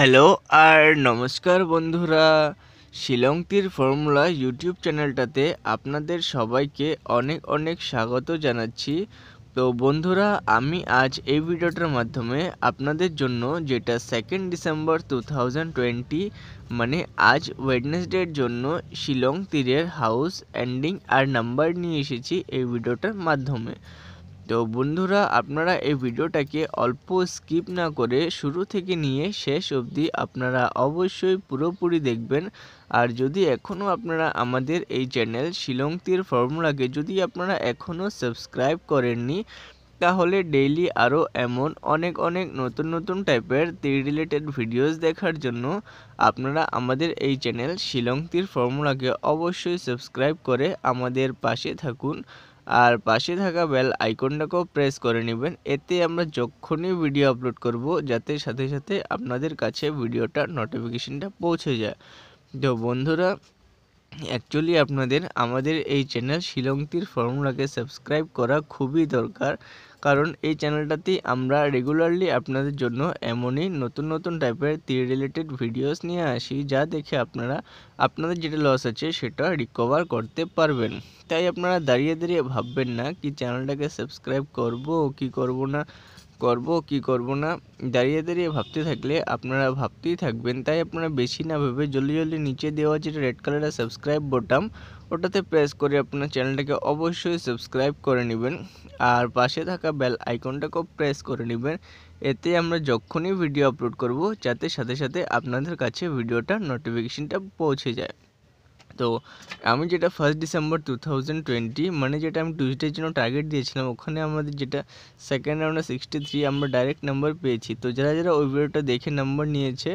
hello আর নমস্কার বন্ধুরা শিলংতির formula YouTube চ্যানেলটাতে আপনাদের সবাইকে অনেক অনেক স্বাগত জানাচ্ছি তো বন্ধুরা আমি আজ এই ভিডিওটার মাধ্যমে আপনাদের জন্য যেটা সেকেন্ড ডিসেম্বর টু মানে আজ ওয়েডনেসডের জন্য শিলং তীরের হাউস এন্ডিং আর নাম্বার নিয়ে এসেছি এই ভিডিওটার মাধ্যমে তো বন্ধুরা আপনারা এই ভিডিওটাকে অল্প স্কিপ না করে শুরু থেকে নিয়ে শেষ অবধি আপনারা অবশ্যই পুরোপুরি দেখবেন আর যদি এখনও আপনারা আমাদের এই চ্যানেল শিলংতির ফর্মুলাকে যদি আপনারা এখনও সাবস্ক্রাইব করেননি তাহলে ডেইলি আরও এমন অনেক অনেক নতুন নতুন টাইপের তে রিলেটেড ভিডিওস দেখার জন্য আপনারা আমাদের এই চ্যানেল শিলংতির ফর্মুলাকে অবশ্যই সাবস্ক্রাইব করে আমাদের পাশে থাকুন আর পাশে থাকা বেল আইকনটাকেও প্রেস করে নেবেন এতে আমরা যখনই ভিডিও আপলোড করব যাতে সাথে সাথে আপনাদের কাছে ভিডিওটা নোটিফিকেশানটা পৌঁছে যায় তো বন্ধুরা অ্যাকচুয়ালি আপনাদের আমাদের এই চ্যানেল শিলংতির ফর্মুলাকে সাবস্ক্রাইব করা খুবই দরকার কারণ এই চ্যানেলটাতেই আমরা রেগুলারলি আপনাদের জন্য এমনই নতুন নতুন টাইপের তীর রিলেটেড ভিডিওস নিয়ে আসি যা দেখে আপনারা আপনাদের যেটা লস আছে সেটা রিকভার করতে পারবেন তাই আপনারা দাঁড়িয়ে দাঁড়িয়ে ভাববেন না কি চ্যানেলটাকে সাবস্ক্রাইব করব কি করব না করব কি করব না দাঁড়িয়ে দাঁড়িয়ে ভাবতে থাকলে আপনারা ভাবতেই থাকবেন তাই আপনারা বেশি না ভেবে জলদি জলদি নিচে দেওয়া যেটা রেড কালারের সাবস্ক্রাইব বোটাম ওটাতে প্রেস করে আপনার চ্যানেলটাকে অবশ্যই সাবস্ক্রাইব করে নেবেন আর পাশে থাকা বেল আইকনটাকেও প্রেস করে নেবেন এতে আমরা যখনই ভিডিও আপলোড করব যাতে সাথে সাথে আপনাদের কাছে ভিডিওটা নোটিফিকেশনটা পৌঁছে যায় তো আমি যেটা first December two thousand twenty মানে যেটা আমি টুইসডের জন্য টার্গেট দিয়েছিলাম ওখানে আমাদের যেটা সেকেন্ড রাউন্ডে সিক্সটি থ্রি আমরা ডাইরেক্ট নাম্বার পেয়েছি তো যারা যারা ওই ভিডিওটা দেখে নাম্বার নিয়েছে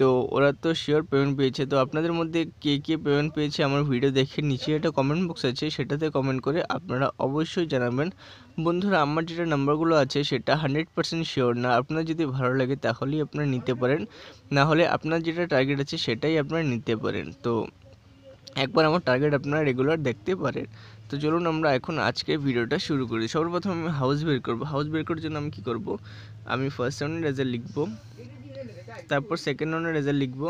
তো ওরা তো শিওর পেমেন্ট পেয়েছে তো আপনাদের মধ্যে কে কে পেমেন্ট পেয়েছে আমার ভিডিও দেখে নিচে একটা কমেন্ট বক্স আছে সেটাতে কমেন্ট করে আপনারা অবশ্যই জানাবেন বন্ধুরা আমার যেটা নাম্বারগুলো আছে সেটা হান্ড্রেড পার্সেন্ট শিওর না আপনার যদি ভালো লাগে তাহলেই আপনারা নিতে পারেন না হলে আপনার যেটা টার্গেট আছে সেটাই আপনারা নিতে পারেন তো একবার আমার টার্গেট আপনারা রেগুলার দেখতে পারেন তো চলুন আমরা এখন আজকে ভিডিওটা শুরু করি সর্বপ্রথম আমি হাউস বের করবো হাউস বের করার জন্য আমি কী করব আমি ফার্স্ট রাউন্ডের রেজাল্ট লিখবো তারপর সেকেন্ড রাউন্ডের রেজাল্ট লিখবো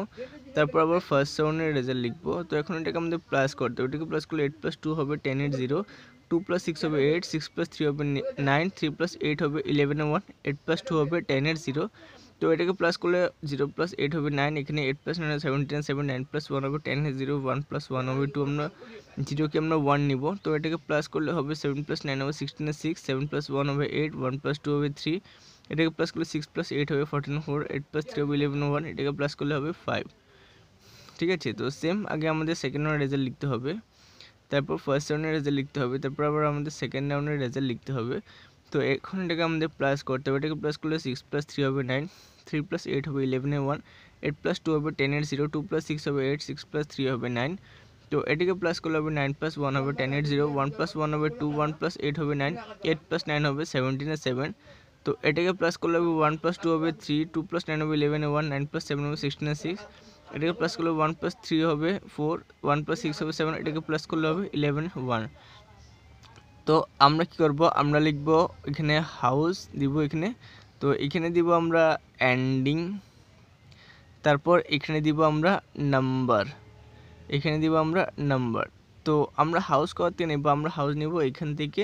তারপর আবার ফার্স্ট রাউন্ডের রেজাল্ট লিখব তো এখন এটাকে আমাদের প্লাস করতে হবে এটাকে প্লাস করলে এইট প্লাস টু হবে ten eight zero two plus six হবে এইট সিক্স প্লাস থ্রি হবে নাইন থ্রি প্লাস এইট হবে eleven one eight plus two হবে টেন এইট জিরো তো এটাকে প্লাস করলে জিরো প্লাস এইট হবে নাইন এখানে eight plus nine seven seven nine plus one হবে ten zero one plus one হবে টু আমরা জিরোকে আমরা ওয়ান নিব তো এটাকে প্লাস করলে হবে সেভেন প্লাস নাইন হবে sixteen six seven plus one হবে এইট ওয়ান প্লাস টু হবে থ্রি এটাকে প্লাস করলে সিক্স প্লাস এইট হবে fourteen four eight plus three হবে ইলেভেন ওয়ান এটাকে প্লাস করলে হবে ফাইভ ঠিক আছে তো সেম আগে আমাদের সেকেন্ড রাউন্ড রেজাল্ট লিখতে হবে তারপর ফার্স্ট রাউন্ডের রেজাল্ট লিখতে হবে তারপর আবার আমাদের সেকেন্ড রাউন্ডের রেজাল্ট লিখতে হবে তো এখন এটাকে আমাদের প্লাস করতে হবে এটাকে প্লাস করলে সিক্স প্লাস থ্রি হবে নাইন থ্রি প্লাস এইট হবে ইলেভেনে ওয়ান এইট প্লাস টু হবে টেনের জিরো টু প্লাস সিক্স হবে এইট সিক্স প্লাস থ্রি হবে নাইন তো এটিকে প্লাস করলে হবে নাইন প্লাস ওয়ান হবে ten eight zero one plus one হবে টু ওয়ান প্লাস এইট হবে নাইন এইট প্লাস নাইন হবে সেভেন্টিনে সেভেন তো এটাকে প্লাস করলে হবে ওয়ান প্লাস টু হবে থ্রি টু প্লাস নাইন হবে ইলেভেনে ওয়ান নাইন প্লাস সেভেন হবে সিক্সটিনে সিক্স এটাকে প্লাস করলে ওয়ান প্লাস থ্রি হবে ফোর ওয়ান প্লাস সিক্স হবে সেভেন এটাকে প্লাস করলে হবে ইলেভেন ওয়ান তো আমরা কি করব আমরা লিখব এখানে হাউস দিব এখানে তো এখানে দিব আমরা এন্ডিং তারপর এখানে দিব আমরা নাম্বার এখানে দিব আমরা নাম্বার তো আমরা হাউস করতে নেব আমরা হাউস নেব এখান থেকে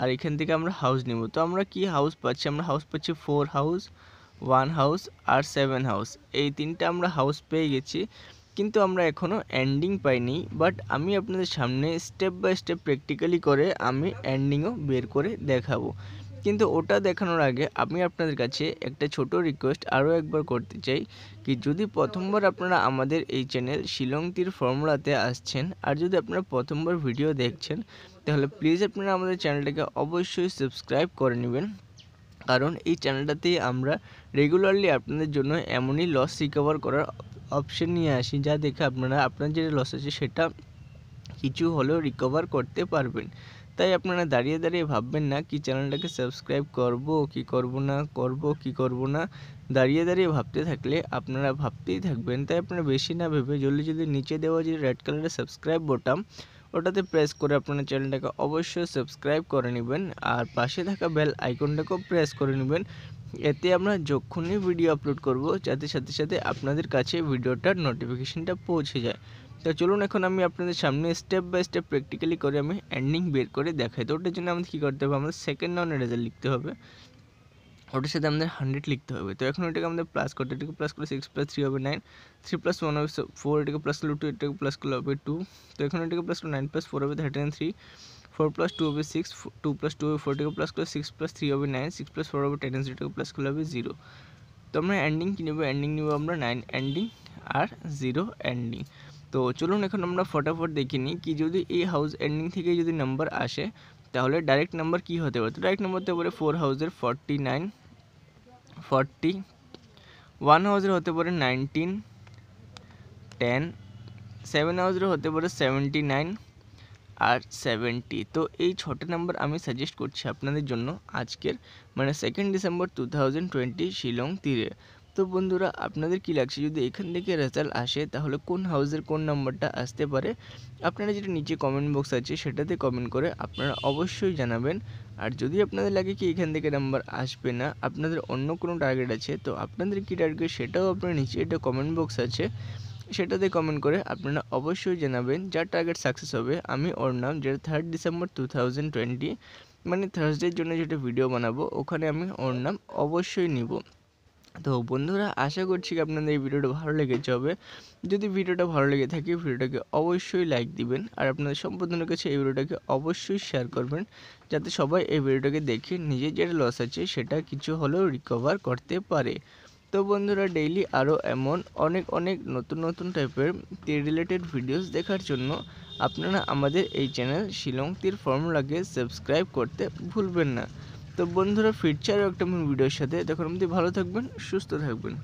আর এখান থেকে আমরা হাউস নেব তো আমরা কি হাউস পাচ্ছি আমরা হাউস পাচ্ছি ফোর হাউস ওয়ান হাউস আর সেভেন হাউস এই তিনটা আমরা হাউস পেয়ে গেছি কিন্তু আমরা এখনও এন্ডিং পাইনি বাট আমি আপনাদের সামনে স্টেপ বাই স্টেপ প্র্যাকটিক্যালি করে আমি এন্ডিংও বের করে দেখাবো কিন্তু ওটা দেখানোর আগে আমি আপনাদের কাছে একটা ছোট রিকোয়েস্ট আরও একবার করতে চাই কি যদি প্রথমবার আপনারা আমাদের এই চ্যানেল শিলংতির ফর্মুলাতে আসছেন আর যদি আপনারা প্রথমবার ভিডিও দেখছেন তাহলে প্লিজ আপনারা আমাদের চ্যানেলটাকে অবশ্যই সাবস্ক্রাইব করে নেবেন কারণ এই চ্যানেলটাতেই আমরা রেগুলারলি আপনাদের জন্য এমনই লস রিকভার করার অপশন নিয়ে আসি যা দেখে আপনারা আপনার যে লস আছে সেটা কিছু হলেও রিকভার করতে পারবেন তাই আপনারা দাঁড়িয়ে দাঁড়িয়ে ভাববেন না কি চ্যানেলটাকে সাবস্ক্রাইব করব কি করব না করব কি করব না দাঁড়িয়ে দাঁড়িয়ে ভাবতে থাকলে আপনারা ভাবতেই থাকবেন তাই আপনারা বেশি না ভেবে জলদি যদি নিচে দেওয়া যে রেড কালারের সাবস্ক্রাইব বোটাম ওটাতে প্রেস করে আপনার চ্যানেলটাকে অবশ্যই সাবস্ক্রাইব করে নেবেন আর পাশে থাকা বেল আইকনটাকেও প্রেস করে নেবেন এতে আমরা যখনই ভিডিও আপলোড করব যাতে সাথে সাথে আপনাদের কাছে ভিডিওটার নোটিফিকেশানটা পৌঁছে যায় তো চলুন এখন আমি আপনাদের সামনে স্টেপ বাই স্টেপ প্র্যাকটিক্যালি করে আমি এন্ডিং বের করে দেখাই তো ওটার জন্য আমাদের কী করতে হবে আমাদের সেকেন্ড রাউন্ডের রেজাল্ট লিখতে হবে ওটার সাথে আমাদের হান্ড্রেড লিখতে হবে তো এখন ওটাকে আমাদের প্লাস করতে এটাকে প্লাস করলে সিক্স প্লাস থ্রি হবে নাইন থ্রি প্লাস ওয়ান হবে ফোর এটাকে প্লাস করলে টু এটাকে প্লাস করলে হবে টু তো এখন এটাকে প্লাস করলে নাইন প্লাস ফোর হবে thirty nine three four plus two ओबी सिक्स टू प्लस टू ओबी फोर्टी को प्लस करो सिक्स प्लस थ्री ओबी नाइन सिक्स प्लस फोर ओबी टेन জিরোটাকে প্লাস করলে হবে জিরো তো আমরা এন্ডিং কী নেবো এন্ডিং নেবো আমরা নাইন এন্ডিং আর জিরো এন্ডিং তো চলুন এখন আমরা ফটাফট দেখে নিই কি যদি এই হাউস এন্ডিং থেকে যদি নাম্বার আসে তাহলে ডাইরেক্ট নাম্বার কি হতে পারে তো ডাইরেক্ট নাম্বার হতে পারে ফোর হাউসের ফর্টি নাইন ফর্টি ওয়ান হাউসের হতে পারে নাইনটিন টেন সেভেন হাউসের হতে পারে সেভেন্টি নাইন আর সেভেন্টি তো এই ছটা নাম্বার আমি সাজেস্ট করছি আপনাদের জন্য আজকের মানে second December two thousand twenty Shillong তীরে তো বন্ধুরা আপনাদের কি লাগছে যদি এখান থেকে রেজাল্ট আসে তাহলে কোন হাউসের কোন নাম্বারটা আসতে পারে আপনারা যেটা নিচে কমেন্ট বক্স আছে সেটাতে কমেন্ট করে আপনারা অবশ্যই জানাবেন আর যদি আপনাদের লাগে কি এখান থেকে নাম্বার আসবে না আপনাদের অন্য কোনো টার্গেট আছে তো আপনাদের কি টার্গেট সেটাও আপনারা নিচে এটা কমেন্ট বক্স আছে সেটাতে কমেন্ট করে আপনারা অবশ্যই জানাবেন যার টার্গেট সাকসেস হবে আমি ওর নাম যেটা third December two thousand twenty মানে থার্সডের জন্য যেটা ভিডিও বানাবো ওখানে আমি ওর নাম অবশ্যই নিব তো বন্ধুরা আশা করছি আপনাদের এই ভিডিওটা ভালো লেগেছে হবে যদি ভিডিওটা ভালো লেগে থাকে ভিডিওটাকে অবশ্যই লাইক দিবেন আর আপনাদের সম্পর্কজনের কাছে এই ভিডিওটাকে অবশ্যই শেয়ার করবেন যাতে সবাই এই ভিডিওটাকে দেখে নিজের যেটা লস আছে সেটা কিছু হলেও রিকভার করতে পারে তো বন্ধুরা ডেইলি আরও এমন অনেক অনেক নতুন নতুন টাইপের তীর রিলেটেড ভিডিওস দেখার জন্য আপনারা আমাদের এই চ্যানেল শিলং তীর ফর্মুলাকে সাবস্ক্রাইব করতে ভুলবেন না তো বন্ধুরা ফিরছে আরও একটা ভিডিওর সাথে তখন আপনি ভালো থাকবেন সুস্থ থাকবেন